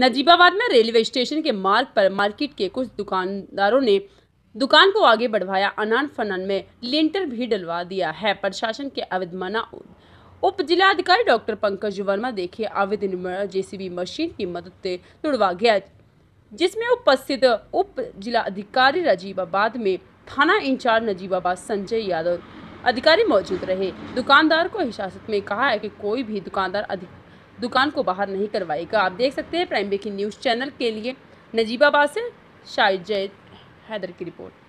नजीबाबाद में railway station के मार्ग पर मार्केट के कुछ दुकानदारों ने दुकान को आगे बढ़वाया अनान फनन में लेंटर भी डलवा दिया है प्रशासन के अवैध मना उप जिलाधिकारी डॉक्टर पंकज वर्मा देखे अवैध निर्माण जेसीबी मशीन की मदद से तुड़वा गया जिसमें उपस्थित उप जिला अधिकारी नजीबाबाद में थाना इंचार्ज नजीबाबाद संजय यादव अधिकारी मौजूद रहे दुकानदार को हिरासत में कहा है कि कोई भी दुकानदार अधिक दुकान को बाहर नहीं करवाएगा आप देख सकते हैं प्राइम ब्रेकिंग न्यूज़ चैनल के लिए नजीबाबाद से शाहिद जैद हैदर की रिपोर्ट